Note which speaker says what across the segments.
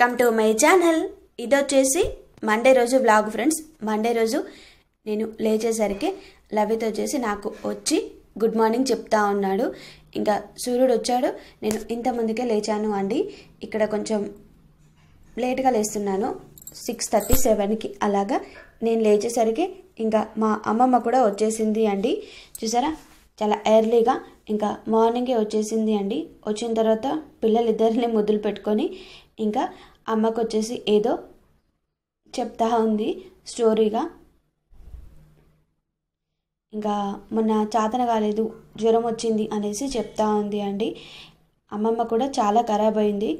Speaker 1: welcome to my channel ఇదొచ్చేసి Monday రోజు blog friends Monday రోజు నేను లేచేసరికి లవిత వచ్చేసి నాకు వచ్చి గుడ్ మార్నింగ్ చెప్తా ఉన్నాడు ఇంకా సూర్యుడు వచ్చాడు నేను ముందుకే లేచాను అండి ఇక్కడ కొంచెం లేట్గా లేస్తున్నాను సిక్స్ థర్టీ సెవెన్కి అలాగా నేను లేచేసరికి ఇంకా మా అమ్మమ్మ కూడా వచ్చేసింది అండి చూసారా చాలా ఎర్లీగా ఇంకా మార్నింగే వచ్చేసింది అండి వచ్చిన తర్వాత పిల్లలిద్దరిని ముద్దులు పెట్టుకొని ఇంకా అమ్మకు వచ్చేసి ఏదో చెప్తా ఉంది స్టోరీగా ఇంకా మొన్న చాతన కాలేదు జ్వరం వచ్చింది అనేసి చెప్తా ఉంది అండి అమ్మమ్మ కూడా చాలా ఖరాబ్ అయింది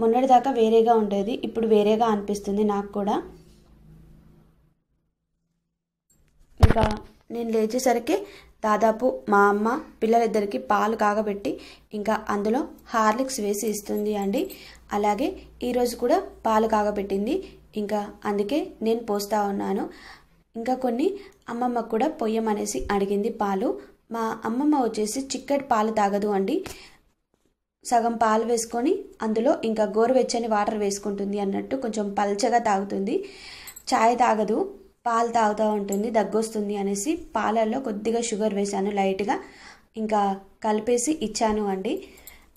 Speaker 1: మొన్నటిదాకా వేరేగా ఉండేది ఇప్పుడు వేరేగా అనిపిస్తుంది నాకు కూడా ఇంకా నేను లేచేసరికి దాదాపు మా అమ్మ పిల్లలిద్దరికి పాలు కాగబెట్టి ఇంకా అందులో హార్లిక్స్ వేసి ఇస్తుంది అండి అలాగే ఈరోజు కూడా పాలు కాగబెట్టింది ఇంకా అందుకే నేను పోస్తా ఉన్నాను ఇంకా కొన్ని అమ్మమ్మ కూడా పొయ్యమనేసి అడిగింది పాలు మా అమ్మమ్మ వచ్చేసి చిక్కటి పాలు తాగదు అండి సగం పాలు వేసుకొని అందులో ఇంకా గోరువెచ్చని వాటర్ వేసుకుంటుంది అన్నట్టు కొంచెం పల్చగా తాగుతుంది ఛాయ్ తాగదు పాలు తాగుతూ ఉంటుంది దగ్గొస్తుంది అనేసి పాలల్లో కొద్దిగా షుగర్ వేశాను లైట్గా ఇంకా కలిపేసి ఇచ్చాను అండి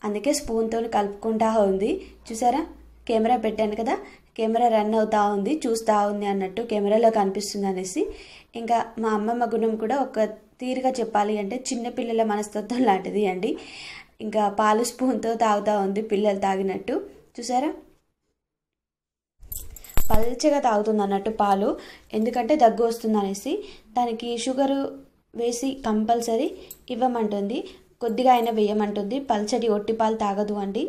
Speaker 1: అందుకే స్పూన్తో కలుపుకుంటా ఉంది చూసారా కెమెరా పెట్టాను కదా కెమెరా రన్ అవుతూ ఉంది చూస్తూ ఉంది అన్నట్టు కెమెరాలో కనిపిస్తుంది అనేసి ఇంకా మా అమ్మమ్మ గుణం కూడా ఒక తీరుగా చెప్పాలి అంటే చిన్నపిల్లల మనస్తత్వం లాంటిది అండి ఇంకా పాలు స్పూన్తో తాగుతూ ఉంది పిల్లలు తాగినట్టు చూసారా పల్చగా తాగుతుంది అన్నట్టు పాలు ఎందుకంటే దగ్గు వస్తుంది అనేసి దానికి షుగరు వేసి కంపల్సరీ ఇవ్వమంటుంది కొద్దిగా అయినా వేయమంటుంది పల్చడి ఒట్టి పాలు తాగదు అండి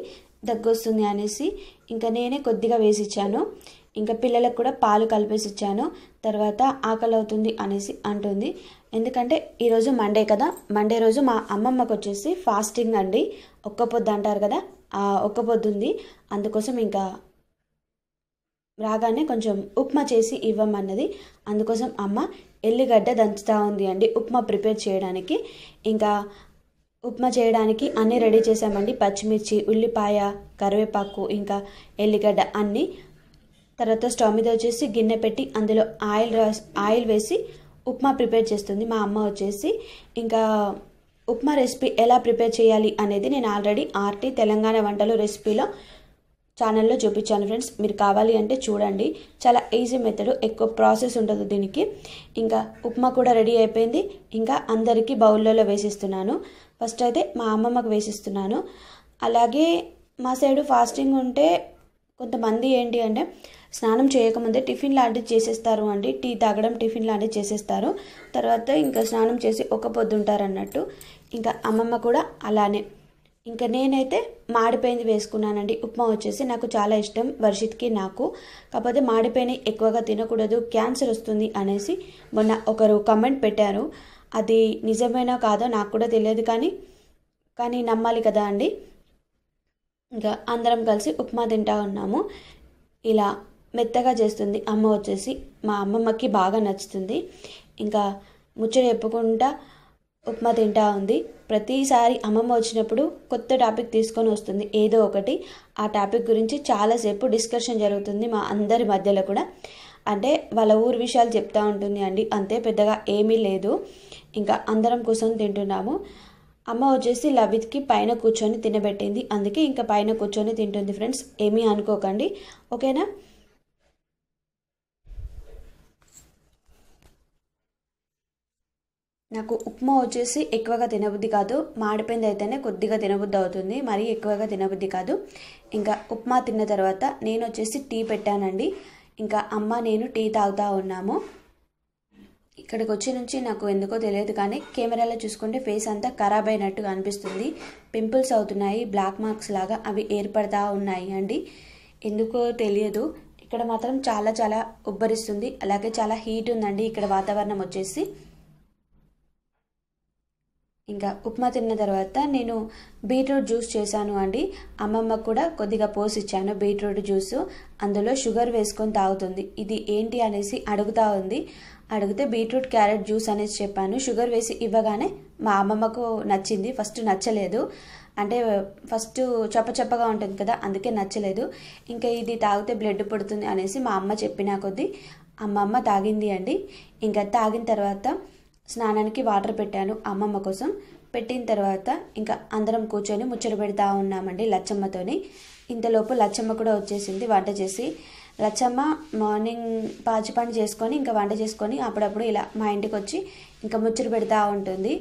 Speaker 1: దగ్గొస్తుంది అనేసి ఇంకా నేనే కొద్దిగా వేసి ఇచ్చాను ఇంకా పిల్లలకు కూడా పాలు కలిపేసి ఇచ్చాను తర్వాత ఆకలి అవుతుంది అనేసి అంటుంది ఎందుకంటే ఈరోజు మండే కదా మండే రోజు మా అమ్మమ్మకు వచ్చేసి ఫాస్టింగ్ అండి ఒక్క పొద్దు అంటారు కదా ఒక్క పొద్దు ఉంది అందుకోసం ఇంకా రాగానే కొంచెం ఉప్మా చేసి ఇవ్వమన్నది అందుకోసం అమ్మ ఎల్లిగడ్డ దంచుతూ ఉంది అండి ఉప్మా ప్రిపేర్ చేయడానికి ఇంకా ఉప్మా చేయడానికి అన్నీ రెడీ చేసామండి పచ్చిమిర్చి ఉల్లిపాయ కరివేపాకు ఇంకా ఎల్లిగడ్డ అన్నీ తర్వాత స్టవ్ మీద వచ్చేసి గిన్నె పెట్టి అందులో ఆయిల్ ఆయిల్ వేసి ఉప్మా ప్రిపేర్ చేస్తుంది మా అమ్మ వచ్చేసి ఇంకా ఉప్మా రెసిపీ ఎలా ప్రిపేర్ చేయాలి అనేది నేను ఆల్రెడీ ఆర్టీ తెలంగాణ వంటలు రెసిపీలో ఛానల్లో చూపించాను ఫ్రెండ్స్ మీరు కావాలి అంటే చూడండి చాలా ఈజీ మెథడ్ ఎక్కువ ప్రాసెస్ ఉండదు దీనికి ఇంకా ఉప్మా కూడా రెడీ అయిపోయింది ఇంకా అందరికీ బౌల్లో వేసిస్తున్నాను ఫస్ట్ అయితే మా అమ్మమ్మకు వేసిస్తున్నాను అలాగే మా సైడు ఫాస్టింగ్ ఉంటే కొంతమంది ఏంటి అంటే స్నానం చేయకముందే టిఫిన్ లాంటివి చేసేస్తారు అండి టీ తాగడం టిఫిన్ లాంటివి చేసేస్తారు తర్వాత ఇంకా స్నానం చేసి ఒక పొద్దుంటారు అన్నట్టు ఇంకా అమ్మమ్మ కూడా అలానే ఇంకా నేనైతే మాడిపోయింది వేసుకున్నానండి ఉప్మా వచ్చేసి నాకు చాలా ఇష్టం వర్షిత్కి నాకు కాకపోతే మాడిపోయిన ఎక్కువగా తినకూడదు క్యాన్సర్ వస్తుంది అనేసి మొన్న ఒకరు కమెంట్ పెట్టారు అది నిజమేనా కాదో నాకు కూడా తెలియదు కానీ కానీ నమ్మాలి కదా అండి ఇంకా అందరం కలిసి ఉప్మా తింటా ఉన్నాము ఇలా మెత్తగా చేస్తుంది అమ్మ వచ్చేసి మా అమ్మమ్మకి బాగా నచ్చుతుంది ఇంకా ముచ్చట చెప్పుకుంటా ఉప్మా తింటా ఉంది ప్రతిసారి అమ్మమ్మ వచ్చినప్పుడు కొత్త టాపిక్ తీసుకొని వస్తుంది ఏదో ఒకటి ఆ టాపిక్ గురించి చాలాసేపు డిస్కషన్ జరుగుతుంది మా అందరి మధ్యలో కూడా అంటే వాళ్ళ ఊరు విషయాలు చెప్తూ ఉంటుంది అండి అంతే పెద్దగా ఏమీ లేదు ఇంకా అందరం కూర్చొని తింటున్నాము అమ్మ వచ్చేసి లవిత్కి పైన కూర్చొని తినబెట్టింది అందుకే ఇంకా పైన కూర్చొని తింటుంది ఫ్రెండ్స్ ఏమీ అనుకోకండి ఓకేనా నాకు ఉప్మా వచ్చేసి ఎక్కువగా తినబుద్ధి కాదు మాడిపోయింది అయితేనే కొద్దిగా తినబుద్ధి అవుతుంది మరీ ఎక్కువగా తినబుద్ధి కాదు ఇంకా ఉప్మా తిన్న తర్వాత నేను వచ్చేసి టీ పెట్టానండి ఇంకా అమ్మ నేను టీ తాగుతూ ఉన్నాము ఇక్కడికి వచ్చి నుంచి నాకు ఎందుకో తెలియదు కానీ కెమెరాలో చూసుకుంటే ఫేస్ అంతా ఖరాబ్ అయినట్టుగా అనిపిస్తుంది పింపుల్స్ అవుతున్నాయి బ్లాక్ మార్క్స్ లాగా అవి ఏర్పడతా ఉన్నాయి అండి ఎందుకో తెలియదు ఇక్కడ మాత్రం చాలా చాలా ఉబ్బరిస్తుంది అలాగే చాలా హీట్ ఉందండి ఇక్కడ వాతావరణం వచ్చేసి ఇంకా ఉప్మా తిన్న తర్వాత నేను బీట్రూట్ జ్యూస్ చేశాను అండి అమ్మమ్మ కూడా కొద్దిగా పోసిచ్చాను బీట్రూట్ జ్యూస్ అందులో షుగర్ వేసుకొని తాగుతుంది ఇది ఏంటి అనేసి అడుగుతా ఉంది అడిగితే బీట్రూట్ క్యారెట్ జ్యూస్ అనేసి చెప్పాను షుగర్ వేసి ఇవ్వగానే మా అమ్మమ్మకు నచ్చింది ఫస్ట్ నచ్చలేదు అంటే ఫస్ట్ చప్పచప్పగా ఉంటుంది కదా అందుకే నచ్చలేదు ఇంకా ఇది తాగితే బ్లడ్ పుడుతుంది అనేసి మా అమ్మ చెప్పినా కొద్దీ అమ్మమ్మ తాగింది అండి ఇంకా తాగిన తర్వాత స్నానానికి వాటర్ పెట్టాను అమ్మమ్మ కోసం పెట్టిన తర్వాత ఇంకా అందరం కూర్చొని ముచ్చట పెడతా ఉన్నామండి లచ్చమ్మతోని ఇంతలోపు లచ్చమ్మ కూడా వచ్చేసింది వంట చేసి లచ్చమ్మ మార్నింగ్ పాచి పండు చేసుకొని ఇంకా వంట చేసుకొని అప్పుడప్పుడు ఇలా మా ఇంటికి వచ్చి ఇంకా ముచ్చురు పెడతా ఉంటుంది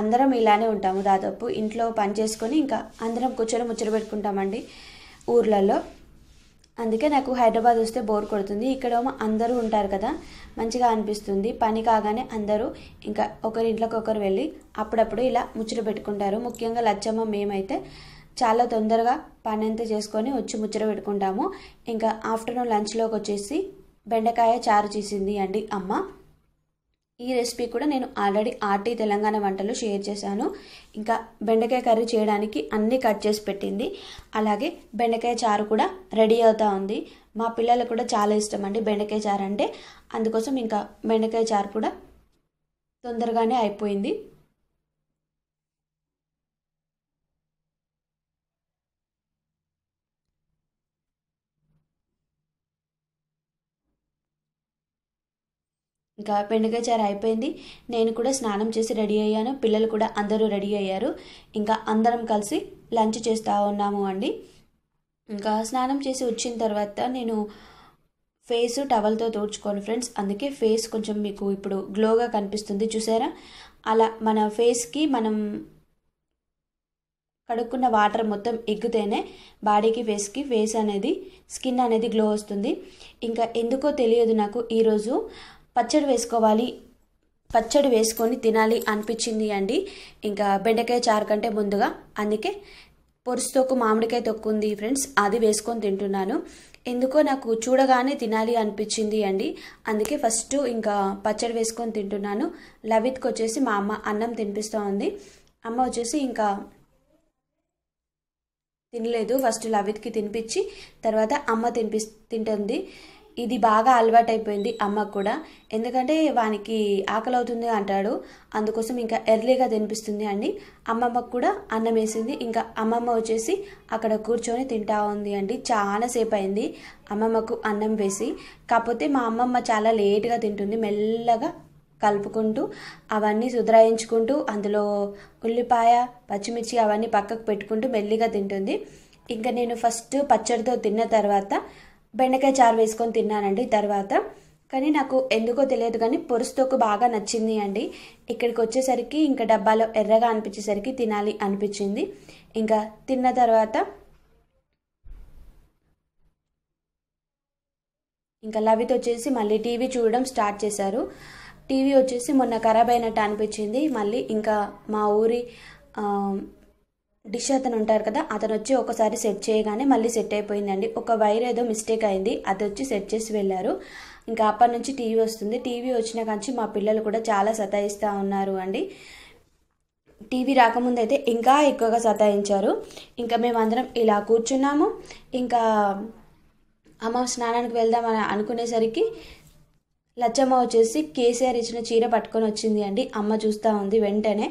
Speaker 1: అందరం ఇలానే ఉంటాము దాదాపు ఇంట్లో పని చేసుకొని ఇంకా అందరం కూర్చొని ముచ్చురు పెట్టుకుంటామండి ఊర్లలో అందుకే నాకు హైదరాబాద్ వస్తే బోర్ కొడుతుంది ఇక్కడ అందరూ ఉంటారు కదా మంచిగా అనిపిస్తుంది పని కాగానే అందరూ ఇంకా ఒకరింట్లోకి ఒకరు వెళ్ళి అప్పుడప్పుడు ఇలా ముచ్చురు పెట్టుకుంటారు ముఖ్యంగా లచ్చమ్మ మేమైతే చాలా తొందరగా పని అంతా చేసుకొని వచ్చి ముచ్చట పెట్టుకుంటాము ఇంకా ఆఫ్టర్నూన్ లంచ్లోకి వచ్చేసి బెండకాయ చారు చేసింది అండి అమ్మ ఈ రెసిపీ కూడా నేను ఆల్రెడీ ఆర్టీ తెలంగాణ వంటలు షేర్ చేశాను ఇంకా బెండకాయ కర్రీ చేయడానికి అన్నీ కట్ చేసి పెట్టింది అలాగే బెండకాయ చారు కూడా రెడీ అవుతా ఉంది మా పిల్లలకు కూడా చాలా ఇష్టం అండి బెండకాయ చారు అంటే అందుకోసం ఇంకా బెండకాయ చారు కూడా తొందరగానే అయిపోయింది ఇంకా చారు అయిపోయింది నేను కూడా స్నానం చేసి రెడీ అయ్యాను పిల్లలు కూడా అందరూ రెడీ అయ్యారు ఇంకా అందరం కలిసి లంచ్ చేస్తూ ఉన్నాము అండి ఇంకా స్నానం చేసి వచ్చిన తర్వాత నేను ఫేస్ టవల్తో తోడ్చుకోను ఫ్రెండ్స్ అందుకే ఫేస్ కొంచెం మీకు ఇప్పుడు గ్లోగా కనిపిస్తుంది చూసారా అలా మన ఫేస్కి మనం కడుక్కున్న వాటర్ మొత్తం ఎగ్గుతేనే బాడీకి ఫేస్కి ఫేస్ అనేది స్కిన్ అనేది గ్లో వస్తుంది ఇంకా ఎందుకో తెలియదు నాకు ఈరోజు పచ్చడి వేసుకోవాలి పచ్చడి వేసుకొని తినాలి అనిపించింది అండి ఇంకా బెండకాయ చారు కంటే ముందుగా అందుకే పొరుసుతోకు మామిడికాయ తొక్కు ఉంది ఫ్రెండ్స్ అది వేసుకొని తింటున్నాను ఎందుకో నాకు చూడగానే తినాలి అనిపించింది అండి అందుకే ఫస్ట్ ఇంకా పచ్చడి వేసుకొని తింటున్నాను లవిత్కి వచ్చేసి మా అమ్మ అన్నం తినిపిస్తూ ఉంది అమ్మ వచ్చేసి ఇంకా తినలేదు ఫస్ట్ లవిత్కి తినిపించి తర్వాత అమ్మ తినిపి తింటుంది ఇది బాగా అలవాటైపోయింది అమ్మకు కూడా ఎందుకంటే వానికి ఆకలి అవుతుంది అంటాడు అందుకోసం ఇంకా ఎర్లీగా తినిపిస్తుంది అండి అమ్మమ్మకు కూడా అన్నం వేసింది ఇంకా అమ్మమ్మ వచ్చేసి అక్కడ కూర్చొని తింటా ఉంది అండి చాలాసేపు అయింది అమ్మమ్మకు అన్నం వేసి కాకపోతే మా అమ్మమ్మ చాలా లేట్గా తింటుంది మెల్లగా కలుపుకుంటూ అవన్నీ సుధరాయించుకుంటూ అందులో ఉల్లిపాయ పచ్చిమిర్చి అవన్నీ పక్కకు పెట్టుకుంటూ మెల్లిగా తింటుంది ఇంకా నేను ఫస్ట్ పచ్చడితో తిన్న తర్వాత బెండకాయ చారు వేసుకొని తిన్నానండి తర్వాత కానీ నాకు ఎందుకో తెలియదు కానీ పొరుస్తోకు బాగా నచ్చింది అండి ఇక్కడికి వచ్చేసరికి ఇంకా డబ్బాలో ఎర్రగా అనిపించేసరికి తినాలి అనిపించింది ఇంకా తిన్న తర్వాత ఇంకా లవిత్ వచ్చేసి మళ్ళీ టీవీ చూడడం స్టార్ట్ చేశారు టీవీ వచ్చేసి మొన్న ఖరాబ్ అయినట్టు అనిపించింది మళ్ళీ ఇంకా మా ఊరి డిష్ అతను ఉంటారు కదా అతను వచ్చి ఒకసారి సెట్ చేయగానే మళ్ళీ సెట్ అయిపోయిందండి ఒక వైర్ ఏదో మిస్టేక్ అయింది అది వచ్చి సెట్ చేసి వెళ్ళారు ఇంకా అప్పటి నుంచి టీవీ వస్తుంది టీవీ వచ్చిన కాంచి మా పిల్లలు కూడా చాలా సతాయిస్తూ ఉన్నారు అండి టీవీ రాకముందు అయితే ఇంకా ఎక్కువగా సతాయించారు ఇంకా మేమందరం ఇలా కూర్చున్నాము ఇంకా అమ్మ స్నానానికి వెళ్దామని అనుకునేసరికి లచ్చమ్మ వచ్చేసి కేసీఆర్ ఇచ్చిన చీర పట్టుకొని వచ్చింది అండి అమ్మ చూస్తూ ఉంది వెంటనే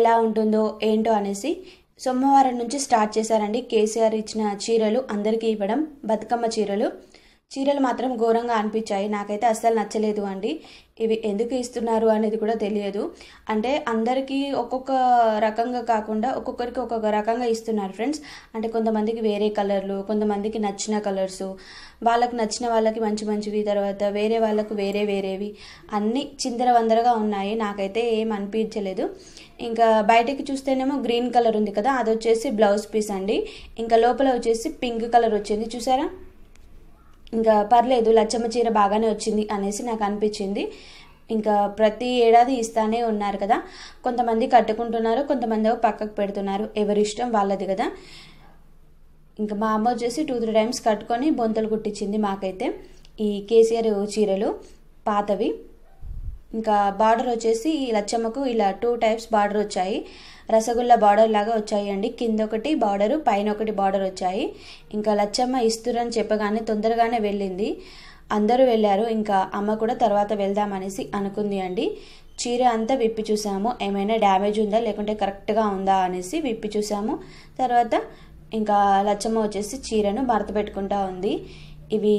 Speaker 1: ఎలా ఉంటుందో ఏంటో అనేసి సోమవారం నుంచి స్టార్ట్ చేశారండి కేసీఆర్ ఇచ్చిన చీరలు అందరికీ ఇవ్వడం బతుకమ్మ చీరలు చీరలు మాత్రం ఘోరంగా అనిపించాయి నాకైతే అస్సలు నచ్చలేదు అండి ఇవి ఎందుకు ఇస్తున్నారు అనేది కూడా తెలియదు అంటే అందరికీ ఒక్కొక్క రకంగా కాకుండా ఒక్కొక్కరికి ఒక్కొక్క రకంగా ఇస్తున్నారు ఫ్రెండ్స్ అంటే కొంతమందికి వేరే కలర్లు కొంతమందికి నచ్చిన కలర్స్ వాళ్ళకు నచ్చిన వాళ్ళకి మంచి మంచివి తర్వాత వేరే వాళ్ళకు వేరే వేరేవి అన్నీ చిందర వందరగా ఉన్నాయి నాకైతే ఏం అనిపించలేదు ఇంకా బయటకి చూస్తేనేమో గ్రీన్ కలర్ ఉంది కదా అది వచ్చేసి బ్లౌజ్ పీస్ అండి ఇంకా లోపల వచ్చేసి పింక్ కలర్ వచ్చింది చూసారా ఇంకా పర్లేదు లచ్చమ్మ చీర బాగానే వచ్చింది అనేసి నాకు అనిపించింది ఇంకా ప్రతి ఏడాది ఇస్తానే ఉన్నారు కదా కొంతమంది కట్టుకుంటున్నారు కొంతమంది పక్కకు పెడుతున్నారు ఎవరిష్టం వాళ్ళది కదా ఇంకా మా అమ్మ వచ్చేసి టూ త్రీ టైమ్స్ కట్టుకొని బొంతలు కుట్టించింది మాకైతే ఈ కేసీఆర్ చీరలు పాతవి ఇంకా బార్డర్ వచ్చేసి ఈ లచ్చమ్మకు ఇలా టూ టైప్స్ బార్డర్ వచ్చాయి రసగుల్లా బార్డర్ లాగా వచ్చాయండి కింద ఒకటి బార్డరు పైన ఒకటి బార్డర్ వచ్చాయి ఇంకా లచ్చమ్మ ఇస్తురని చెప్పగానే తొందరగానే వెళ్ళింది అందరూ వెళ్ళారు ఇంకా అమ్మ కూడా తర్వాత వెళ్దామనేసి అనుకుంది అండి చీర అంతా విప్పి చూసాము ఏమైనా డ్యామేజ్ ఉందా లేకుంటే కరెక్ట్గా ఉందా అనేసి విప్పి చూసాము తర్వాత ఇంకా లచ్చమ్మ వచ్చేసి చీరను మడత పెట్టుకుంటా ఉంది ఇవి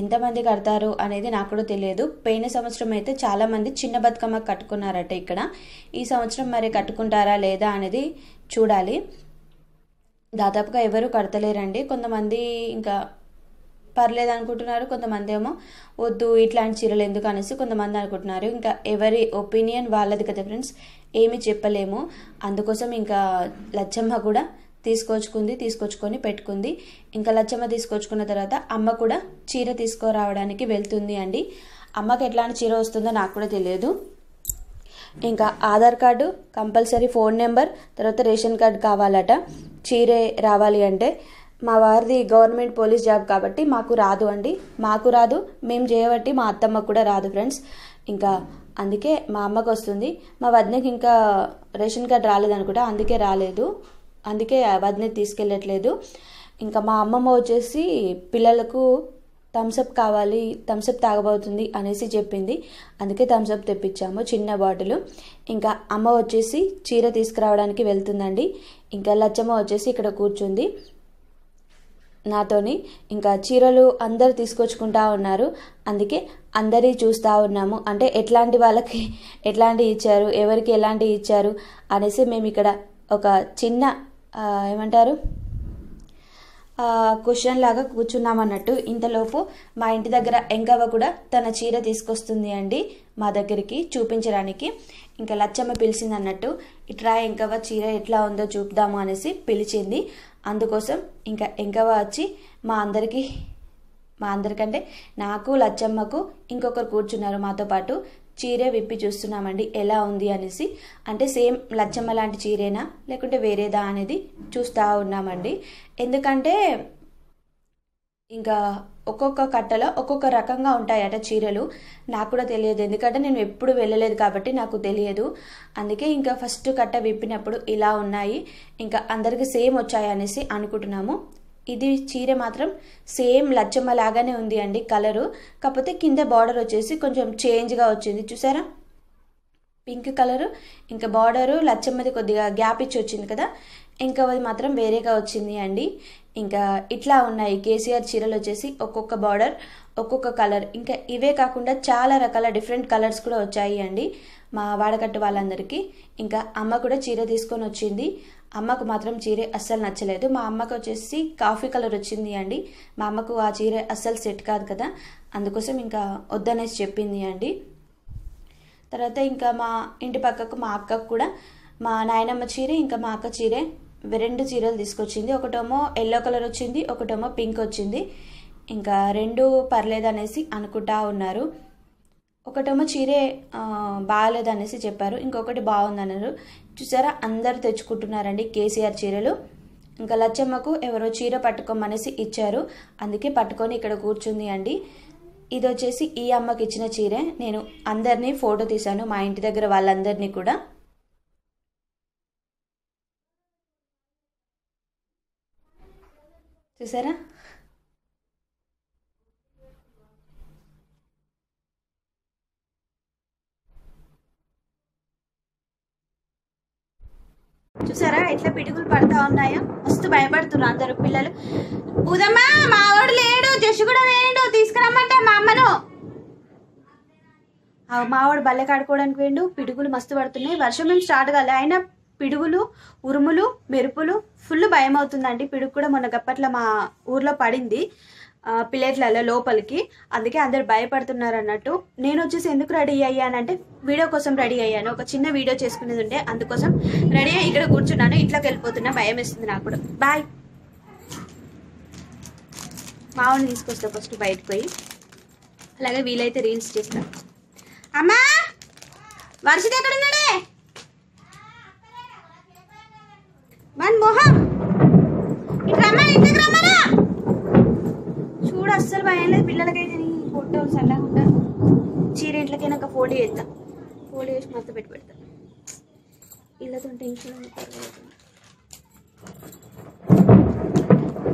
Speaker 1: ఎంతమంది కడతారు అనేది నాకు కూడా తెలియదు పోయిన సంవత్సరం అయితే చాలామంది చిన్న బతుకమ్మ కట్టుకున్నారట ఇక్కడ ఈ సంవత్సరం మరి కట్టుకుంటారా లేదా అనేది చూడాలి దాదాపుగా ఎవరు కడతలేరండి కొంతమంది ఇంకా పర్లేదు అనుకుంటున్నారు కొంతమంది ఏమో వద్దు ఇట్లాంటి చీరలు ఎందుకు అనేసి కొంతమంది అనుకుంటున్నారు ఇంకా ఎవరి ఒపీనియన్ వాళ్ళది కదా ఫ్రెండ్స్ ఏమీ చెప్పలేము అందుకోసం ఇంకా లచ్చమ్మ కూడా తీసుకొచ్చుకుంది తీసుకొచ్చుకొని పెట్టుకుంది ఇంకా లచ్చమ్మ తీసుకొచ్చుకున్న తర్వాత అమ్మ కూడా చీర తీసుకురావడానికి వెళ్తుంది అండి అమ్మకి ఎట్లాంటి చీర వస్తుందో నాకు కూడా తెలియదు ఇంకా Aadhaar card compulsory phone number తర్వాత రేషన్ కార్డు కావాలట చీరే రావాలి అంటే మా వారిది గవర్నమెంట్ పోలీస్ జాబ్ కాబట్టి మాకు రాదు అండి మాకు రాదు మేము చేయబట్టి మా అత్తమ్మ కూడా రాదు ఫ్రెండ్స్ ఇంకా అందుకే మా అమ్మకు వస్తుంది మా వదినకి ఇంకా రేషన్ కార్డు రాలేదనుకుంటా అందుకే రాలేదు అందుకే వదిన తీసుకెళ్ళట్లేదు ఇంకా మా అమ్మమ్మ వచ్చేసి పిల్లలకు థమ్స్అప్ కావాలి థమ్స్అప్ తాగబోతుంది అనేసి చెప్పింది అందుకే థమ్స్అప్ తెప్పించాము చిన్న బాటిల్ ఇంకా అమ్మ వచ్చేసి చీర తీసుకురావడానికి వెళ్తుందండి ఇంకా లచ్చమ్మ వచ్చేసి ఇక్కడ కూర్చుంది నాతోని ఇంకా చీరలు అందరు తీసుకొచ్చుకుంటా ఉన్నారు అందుకే అందరి చూస్తూ ఉన్నాము అంటే ఎట్లాంటి వాళ్ళకి ఎట్లాంటి ఇచ్చారు ఎవరికి ఎలాంటి ఇచ్చారు అనేసి మేము ఇక్కడ ఒక చిన్న ఏమంటారు క్వశ్చన్ లాగా కూర్చున్నామన్నట్టు ఇంతలోపు మా ఇంటి దగ్గర ఎంకవ్వ కూడా తన చీర తీసుకొస్తుంది అండి మా దగ్గరికి చూపించడానికి ఇంకా లచ్చమ్మ పిలిచింది అన్నట్టు ఇట్రా ఎంకవ్వ చీర ఎట్లా ఉందో చూపుదాము అనేసి పిలిచింది అందుకోసం ఇంకా ఎంకవ్వ వచ్చి మా అందరికీ మా అందరికంటే నాకు లచ్చమ్మకు ఇంకొకరు కూర్చున్నారు మాతో పాటు చీరే విప్పి చూస్తున్నామండి ఎలా ఉంది అనేసి అంటే సేమ్ లచ్చమ్మ లాంటి చీరేనా లేకుంటే వేరేదా అనేది చూస్తూ ఉన్నామండి ఎందుకంటే ఇంకా ఒక్కొక్క కట్టలో ఒక్కొక్క రకంగా ఉంటాయట చీరలు నాకు కూడా తెలియదు ఎందుకంటే నేను ఎప్పుడు వెళ్ళలేదు కాబట్టి నాకు తెలియదు అందుకే ఇంకా ఫస్ట్ కట్ట విప్పినప్పుడు ఇలా ఉన్నాయి ఇంకా అందరికీ సేమ్ వచ్చాయి అనేసి అనుకుంటున్నాము ఇది చీర మాత్రం సేమ్ లచ్చమ్మ లాగానే ఉంది అండి కలరు కాకపోతే కింద బార్డర్ వచ్చేసి కొంచెం చేంజ్గా వచ్చింది చూసారా పింక్ కలరు ఇంకా బార్డరు లచ్చమ్మది కొద్దిగా గ్యాప్ ఇచ్చి వచ్చింది కదా ఇంకా అది మాత్రం వేరేగా వచ్చింది అండి ఇంకా ఇట్లా ఉన్నాయి కేసీఆర్ చీరలు వచ్చేసి ఒక్కొక్క బార్డర్ ఒక్కొక్క కలర్ ఇంకా ఇవే కాకుండా చాలా రకాల డిఫరెంట్ కలర్స్ కూడా వచ్చాయి అండి మా వాడకట్టు వాళ్ళందరికీ ఇంకా అమ్మ కూడా చీర తీసుకొని వచ్చింది అమ్మకు మాత్రం చీరే అస్సలు నచ్చలేదు మా అమ్మకు వచ్చేసి కాఫీ కలర్ వచ్చింది అండి మా అమ్మకు ఆ చీర అస్సలు సెట్ కాదు కదా అందుకోసం ఇంకా వద్దనేసి చెప్పింది అండి తర్వాత ఇంకా మా ఇంటి పక్కకు మా అక్కకు కూడా మా నాయనమ్మ చీర ఇంకా మా అక్క చీరే రెండు చీరలు తీసుకొచ్చింది ఒకటేమో ఎల్లో కలర్ వచ్చింది ఒకటేమో పింక్ వచ్చింది ఇంకా రెండు పర్లేదు అనేసి అనుకుంటా ఉన్నారు ఒకటేమో చీరే బాగాలేదనేసి చెప్పారు ఇంకొకటి బాగుందన్నారు చూసారా అందరు తెచ్చుకుంటున్నారండి కేసీఆర్ చీరలు ఇంకా లచ్చమ్మకు ఎవరో చీర పట్టుకోమనేసి ఇచ్చారు అందుకే పట్టుకొని ఇక్కడ కూర్చుంది అండి ఇది వచ్చేసి ఈ అమ్మకి ఇచ్చిన చీరే నేను అందరినీ ఫోటో తీశాను మా ఇంటి దగ్గర వాళ్ళందరినీ కూడా చూసారా చూసారా ఎట్లా పిడుగులు పడతా ఉన్నాయో మస్తు భయపడుతున్నారు అందరు పిల్లలు మా వాడు లేడు జస్సు కూడా వేయండు తీసుకురమ్మంటే మా అమ్మను మావాడు బల్లె కాడుకోవడానికి వేండు పిడుగులు మస్తు పడుతున్నాయి వర్షం ఏం స్టార్ట్ కాలే అయినా పిడుగులు ఉరుములు మెరుపులు ఫుల్ భయం అవుతుందండి పిడుగు కూడా మొన్న గప్పట్లో మా ఊర్లో పడింది ప్లేట్లలో లోపలికి అందుకే అందరు భయపడుతున్నారు అన్నట్టు నేను వచ్చేసి ఎందుకు రెడీ అయ్యానంటే వీడియో కోసం రెడీ అయ్యాను ఒక చిన్న వీడియో చేసుకునేది ఉండే అందుకోసం రెడీ అయ్యి ఇక్కడ కూర్చున్నాను ఇంట్లోకి వెళ్ళిపోతున్నా భయం వేస్తుంది నాకు కూడా బాయ్ మామూలు తీసుకొస్తా ఫస్ట్ బయటకు పోయి అలాగే వీలైతే రీల్స్ చేస్తా అమ్మా వర్షిత ఎక్కడ ఉన్నాడే మన మొహం అసలు భయం లేదు పిల్లలకైతే నీ పొట్ట సన్నగా ఉంటారు చీర ఇంట్లోకైనా ఫోల్డ్ చేస్తా ఫోల్డ్ చేసి మొత్తం పెట్టి పెడతా ఇళ్ళతో టెన్షన్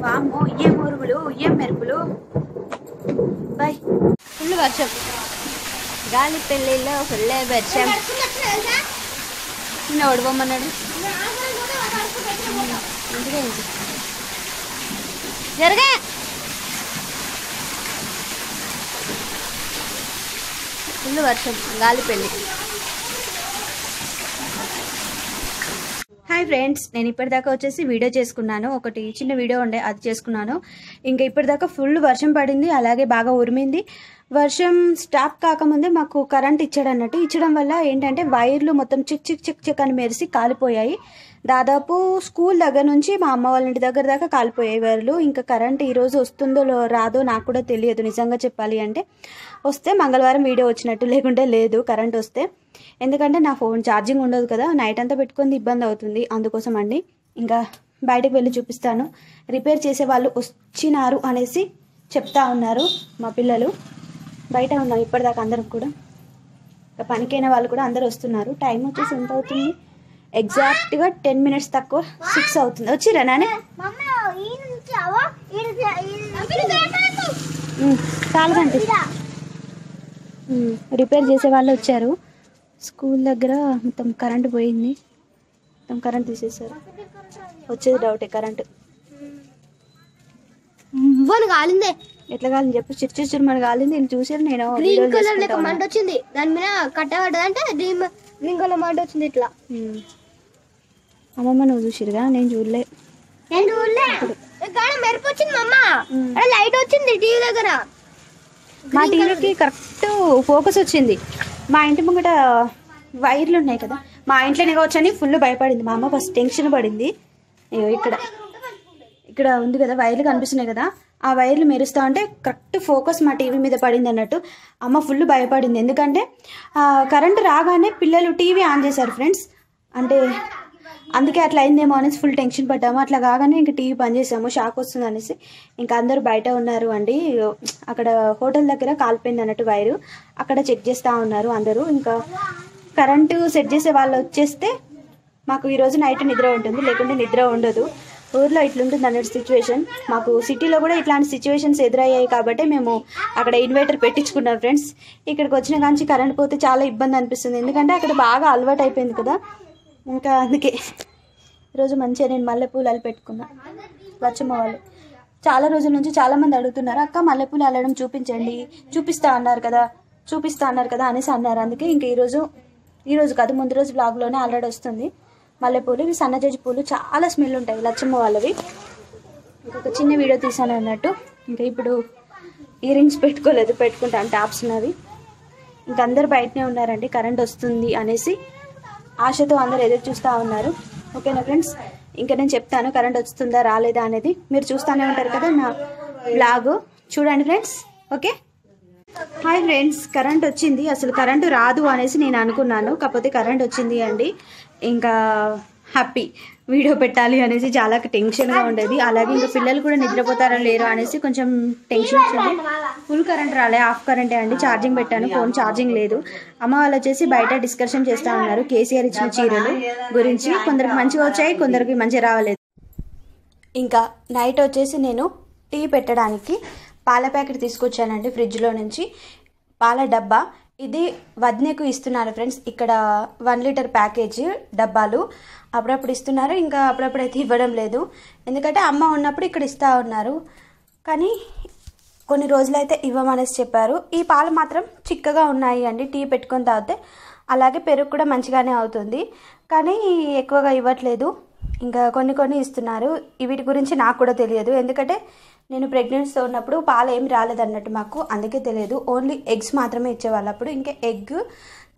Speaker 1: వామ్మో ఇయ్యం మురుగులు ఇయ్యం మెరుపులు బై ఫుల్ వర్షం గాలి పెళ్ళిలో ఫుల్ వర్షం నిన్న ఓడిపోమన్నాడు జరగా పడుతుంది వర్షం గాలి పెళ్లి హాయ్ ఫ్రెండ్స్ నేను ఇప్పటిదాకా వచ్చేసి వీడియో చేసుకున్నాను ఒకటి చిన్న వీడియో ఉండే అది చేసుకున్నాను ఇంకా ఇప్పటిదాకా ఫుల్ వర్షం పడింది అలాగే బాగా ఉరిమింది వర్షం స్టాప్ కాకముందే మాకు కరెంట్ ఇచ్చాడు అన్నట్టు ఇచ్చడం వల్ల ఏంటంటే వైర్లు మొత్తం చిక్ చిక్ చిక్ చిక్ అని మెరిసి కాలిపోయాయి దాదాపు స్కూల్ దగ్గర నుంచి మా అమ్మ వాళ్ళ ఇంటి దగ్గర దాకా కాలిపోయేవారు ఇంకా కరెంట్ ఈరోజు వస్తుందో రాదో నాకు కూడా తెలియదు నిజంగా చెప్పాలి అంటే వస్తే మంగళవారం వీడియో వచ్చినట్టు లేకుంటే లేదు కరెంట్ వస్తే ఎందుకంటే నా ఫోన్ ఛార్జింగ్ ఉండదు కదా నైట్ అంతా పెట్టుకుంది ఇబ్బంది అవుతుంది అందుకోసం అండి ఇంకా బయటకు వెళ్ళి చూపిస్తాను రిపేర్ చేసే వాళ్ళు వచ్చినారు అనేసి చెప్తా ఉన్నారు మా పిల్లలు బయట ఉన్నాం ఇప్పటిదాకా అందరం కూడా పనికైన వాళ్ళు కూడా అందరు వస్తున్నారు టైం వచ్చేసి ఎంత అవుతుంది ఎగ్జాక్ట్గా టెన్ మినిట్స్ తక్కువ సిక్స్ అవుతుంది వచ్చిరా నానే కాలగండి రిపేర్ చేసే వాళ్ళు వచ్చారు స్కూల్ దగ్గర మొత్తం కరెంట్ పోయింది మొత్తం కరెంట్ తీసేసారు వచ్చేది డౌటే కరెంటు కాలిందే ఎట్లా కాలింది చెప్పు చిరు చిరు మన కాలింది నేను చూసాను నేను కలర్ మంట వచ్చింది దాని మీద కట్ట అంటే మంట వచ్చింది ఇట్లా అమ్మమ్మ నువ్వు చూసిరుగా నేను చూడలే నేను లైట్ వచ్చింది టీవీ దగ్గర మా టీవీకి కరెక్ట్ ఫోకస్ వచ్చింది మా ఇంటి ముంగట వైర్లు ఉన్నాయి కదా మా ఇంట్లోనే వచ్చని ఫుల్ భయపడింది మా అమ్మ ఫస్ట్ టెన్షన్ పడింది ఇక్కడ ఇక్కడ ఉంది కదా వైర్లు కనిపిస్తున్నాయి కదా ఆ వైర్లు మెరుస్తూ ఉంటే కరెక్ట్ ఫోకస్ మా టీవీ మీద పడింది అన్నట్టు అమ్మ ఫుల్ భయపడింది ఎందుకంటే కరెంటు రాగానే పిల్లలు టీవీ ఆన్ చేశారు ఫ్రెండ్స్ అంటే అందుకే అట్లా అయిందేమో అనేసి ఫుల్ టెన్షన్ పడ్డాము అట్లా కాగానే ఇంకా టీవీ పనిచేసాము షాక్ వస్తుంది అనేసి ఇంకా అందరూ బయట ఉన్నారు అండి అక్కడ హోటల్ దగ్గర కాలిపోయింది అన్నట్టు వైరు అక్కడ చెక్ చేస్తూ ఉన్నారు అందరూ ఇంకా కరెంటు సెట్ చేసే వాళ్ళు వచ్చేస్తే మాకు ఈరోజు నైట్ నిద్ర ఉంటుంది లేకుంటే నిద్ర ఉండదు ఊర్లో ఇట్లుంటుంది అన్నట్టు సిచ్యువేషన్ మాకు సిటీలో కూడా ఇట్లాంటి సిచ్యువేషన్స్ ఎదురయ్యాయి కాబట్టి మేము అక్కడ ఇన్వర్టర్ పెట్టించుకున్నాం ఫ్రెండ్స్ ఇక్కడికి వచ్చిన కానీ కరెంట్ పోతే చాలా ఇబ్బంది అనిపిస్తుంది ఎందుకంటే అక్కడ బాగా అలవాటు అయిపోయింది కదా ఇంకా అందుకే ఈరోజు మంచిగా నేను మల్లెపూలు పెట్టుకున్నా లచ్చమ్మ వాళ్ళు చాలా రోజుల నుంచి చాలామంది అడుగుతున్నారు అక్క మల్లెపూలు అల్లడం చూపించండి చూపిస్తా అన్నారు కదా చూపిస్తా అన్నారు కదా అనేసి అన్నారు అందుకే ఇంకా ఈరోజు ఈరోజు కాదు ముందు రోజు బ్లాగ్లోనే ఆల్రెడీ వస్తుంది మల్లెపూలు ఇవి సన్నజాజి పూలు చాలా స్మెల్ ఉంటాయి లచ్చమ్మ వాళ్ళవి ఇంకొక చిన్న వీడియో తీసాను అన్నట్టు ఇంకా ఇప్పుడు ఇయర్ రింగ్స్ పెట్టుకోలేదు పెట్టుకుంటాను టాప్స్ ఉన్నవి ఇంకందరు బయటనే ఉన్నారండి కరెంట్ వస్తుంది అనేసి ఆశతో అందరు ఎదురు చూస్తూ ఉన్నారు ఓకేనా ఫ్రెండ్స్ ఇంకా నేను చెప్తాను కరెంట్ వస్తుందా రాలేదా అనేది మీరు చూస్తూనే ఉంటారు కదా నా బ్లాగు చూడండి friends okay hi friends current వచ్చింది అసలు కరెంటు రాదు అనేసి నేను అనుకున్నాను కాకపోతే కరెంట్ వచ్చింది అండి ఇంకా హ్యాపీ వీడియో పెట్టాలి అనేసి చాలా టెన్షన్గా ఉండేది అలాగే ఇంకా పిల్లలు కూడా నిద్రపోతారా లేరు అనేసి కొంచెం టెన్షన్ వచ్చింది ఫుల్ కరెంట్ రాలే హాఫ్ కరెంటే అండి ఛార్జింగ్ పెట్టాను ఫోన్ ఛార్జింగ్ లేదు అమ్మ వాళ్ళు వచ్చేసి బయట డిస్కషన్ చేస్తూ ఉన్నారు కేసీఆర్ ఇచ్చిన చీరలు గురించి కొందరికి మంచిగా వచ్చాయి కొందరికి మంచిగా రావలేదు ఇంకా నైట్ వచ్చేసి నేను టీ పెట్టడానికి పాల ప్యాకెట్ తీసుకొచ్చానండి ఫ్రిడ్జ్లో నుంచి పాల డబ్బా ఇది వద్నెకు ఇస్తున్నారు ఫ్రెండ్స్ ఇక్కడ వన్ లీటర్ ప్యాకేజ్ డబ్బాలు అప్పుడప్పుడు ఇస్తున్నారు ఇంకా అప్పుడప్పుడు అయితే ఇవ్వడం లేదు ఎందుకంటే అమ్మ ఉన్నప్పుడు ఇక్కడ ఇస్తూ ఉన్నారు కానీ కొన్ని రోజులైతే ఇవ్వమనేసి చెప్పారు ఈ పాలు మాత్రం చిక్కగా ఉన్నాయి అండి టీ పెట్టుకొని తాగితే అలాగే పెరుగు కూడా మంచిగానే అవుతుంది కానీ ఎక్కువగా ఇవ్వట్లేదు ఇంకా కొన్ని కొన్ని ఇస్తున్నారు వీటి గురించి నాకు కూడా తెలియదు ఎందుకంటే నేను ప్రెగ్నెన్సీతో ఉన్నప్పుడు పాలు ఏం రాలేదన్నట్టు మాకు అందుకే తెలియదు ఓన్లీ ఎగ్స్ మాత్రమే ఇచ్చేవాళ్ళు అప్పుడు ఇంకా ఎగ్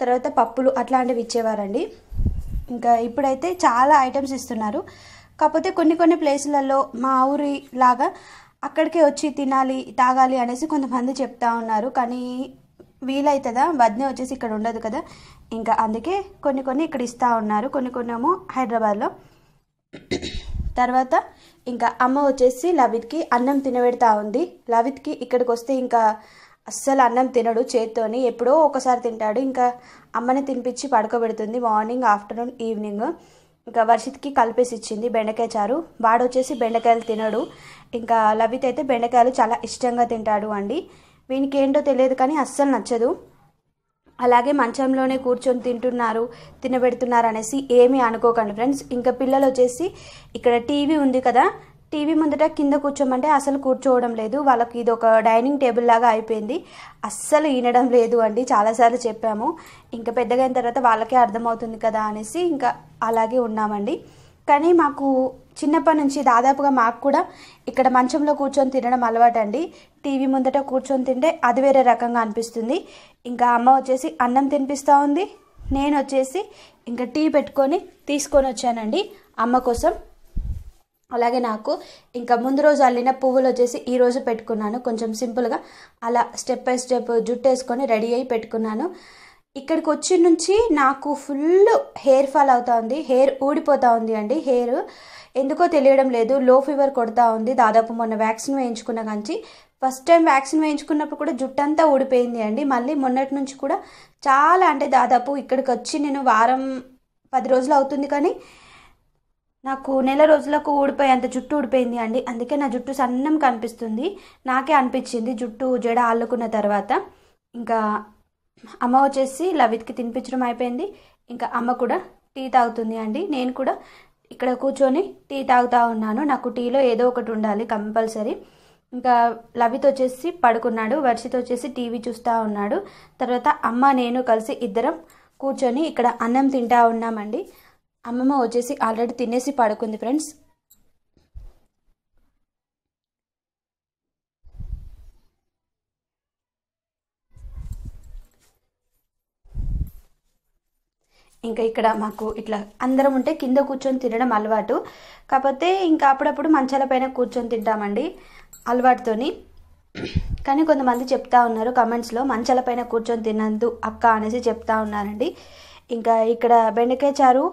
Speaker 1: తర్వాత పప్పులు అట్లాంటివి ఇచ్చేవారండి ఇంకా ఇప్పుడైతే చాలా ఐటమ్స్ ఇస్తున్నారు కాకపోతే కొన్ని కొన్ని ప్లేసులలో మా ఊరి లాగా అక్కడికే వచ్చి తినాలి తాగాలి అనేసి కొంతమంది చెప్తా ఉన్నారు కానీ వీలైతుందా వద్నే వచ్చేసి ఇక్కడ ఉండదు కదా ఇంకా అందుకే కొన్ని కొన్ని ఇక్కడ ఇస్తూ ఉన్నారు కొన్ని కొన్ని ఏమో హైదరాబాద్లో తర్వాత ఇంకా అమ్మ వచ్చేసి లవిత్కి అన్నం తినబెడతా ఉంది లవిత్కి ఇక్కడికి వస్తే ఇంకా అస్సలు అన్నం తినడు చేత్తోని ఎప్పుడో ఒకసారి తింటాడు ఇంకా అమ్మని తినిపించి పడుకోబెడుతుంది మార్నింగ్ ఆఫ్టర్నూన్ ఈవినింగ్ ఇంకా వర్షిత్కి కలిపేసి ఇచ్చింది బెండకాయ చారు వాడు వచ్చేసి బెండకాయలు తినడు ఇంకా లవిత్ అయితే బెండకాయలు చాలా ఇష్టంగా తింటాడు అండి వీనికి ఏంటో తెలియదు కానీ అస్సలు నచ్చదు అలాగే మంచంలోనే కూర్చొని తింటున్నారు తినబెడుతున్నారు అనేసి ఏమీ అనుకోకండి ఫ్రెండ్స్ ఇంకా పిల్లలు వచ్చేసి ఇక్కడ టీవీ ఉంది కదా టీవీ ముందట కింద కూర్చోమంటే అసలు కూర్చోవడం లేదు వాళ్ళకి ఇది ఒక డైనింగ్ టేబుల్ లాగా అయిపోయింది అస్సలు ఈనడం లేదు అండి చాలాసార్లు చెప్పాము ఇంకా పెద్దగైన తర్వాత వాళ్ళకే అర్థమవుతుంది కదా అనేసి ఇంకా అలాగే ఉన్నామండి కానీ మాకు చిన్నప్పటి నుంచి దాదాపుగా మాకు కూడా ఇక్కడ మంచంలో కూర్చొని తినడం అలవాటు అండి టీవీ ముందట కూర్చొని తింటే అది వేరే రకంగా అనిపిస్తుంది ఇంకా అమ్మ వచ్చేసి అన్నం తినిపిస్తూ ఉంది నేను వచ్చేసి ఇంకా టీ పెట్టుకొని తీసుకొని వచ్చానండి అమ్మ కోసం అలాగే నాకు ఇంకా ముందు రోజు అల్లిన పువ్వులు వచ్చేసి ఈరోజు పెట్టుకున్నాను కొంచెం సింపుల్గా అలా స్టెప్ బై స్టెప్ జుట్టు వేసుకొని రెడీ అయ్యి పెట్టుకున్నాను ఇక్కడికి వచ్చి నుంచి నాకు ఫుల్ హెయిర్ ఫాల్ అవుతా ఉంది హెయిర్ ఊడిపోతూ ఉంది అండి హెయిర్ ఎందుకో తెలియడం లేదు లో ఫీవర్ కొడతా ఉంది దాదాపు మొన్న వ్యాక్సిన్ వేయించుకున్న కానీ ఫస్ట్ టైం వ్యాక్సిన్ వేయించుకున్నప్పుడు కూడా జుట్టంతా ఊడిపోయింది అండి మళ్ళీ మొన్నటి నుంచి కూడా చాలా అంటే దాదాపు ఇక్కడికి వచ్చి నేను వారం పది రోజులు అవుతుంది కానీ నాకు నెల రోజులకు అంత జుట్టు ఊడిపోయింది అండి అందుకే నా జుట్టు సన్నం కనిపిస్తుంది నాకే అనిపించింది జుట్టు జడ ఆల్లుకున్న తర్వాత ఇంకా అమ్మ వచ్చేసి లవిత్కి తినిపించడం అయిపోయింది ఇంకా అమ్మ కూడా టీ తాగుతుంది అండి నేను కూడా ఇక్కడ కూర్చొని టీ తాగుతూ ఉన్నాను నాకు టీలో ఏదో ఒకటి ఉండాలి కంపల్సరీ ఇంకా లవిత్ వచ్చేసి పడుకున్నాడు వర్షిత్ వచ్చేసి టీవీ చూస్తూ ఉన్నాడు తర్వాత అమ్మ నేను కలిసి ఇద్దరం కూర్చొని ఇక్కడ అన్నం తింటా ఉన్నామండి అమ్మమ్మ వచ్చేసి ఆల్రెడీ తినేసి పడుకుంది ఫ్రెండ్స్ ఇంకా ఇక్కడ మాకు ఇట్లా అందరం ఉంటే కింద కూర్చొని తినడం అలవాటు కాకపోతే ఇంకా అప్పుడప్పుడు మంచాల పైన కూర్చొని తింటామండి అలవాటుతోని కానీ కొంతమంది చెప్తా ఉన్నారు కమెంట్స్లో మంచాల పైన కూర్చొని తినందు అక్క అనేసి చెప్తా ఉన్నారండి ఇంకా ఇక్కడ బెండకాయ చారు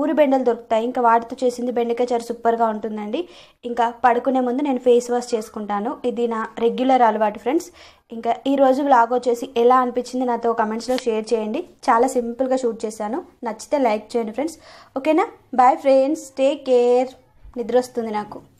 Speaker 1: ఊరి బెండలు దొరుకుతాయి ఇంకా వాటితో చేసింది బెండకాయ చారు సూపర్గా ఉంటుందండి ఇంకా పడుకునే ముందు నేను ఫేస్ వాష్ చేసుకుంటాను ఇది నా రెగ్యులర్ అలవాటు ఫ్రెండ్స్ ఇంకా ఈరోజు బ్లాగ్ వచ్చేసి ఎలా అనిపించింది నాతో కమెంట్స్లో షేర్ చేయండి చాలా సింపుల్గా షూట్ చేశాను నచ్చితే లైక్ చేయండి ఫ్రెండ్స్ ఓకేనా బాయ్ ఫ్రెండ్స్ టేక్ కేర్ నిద్ర వస్తుంది నాకు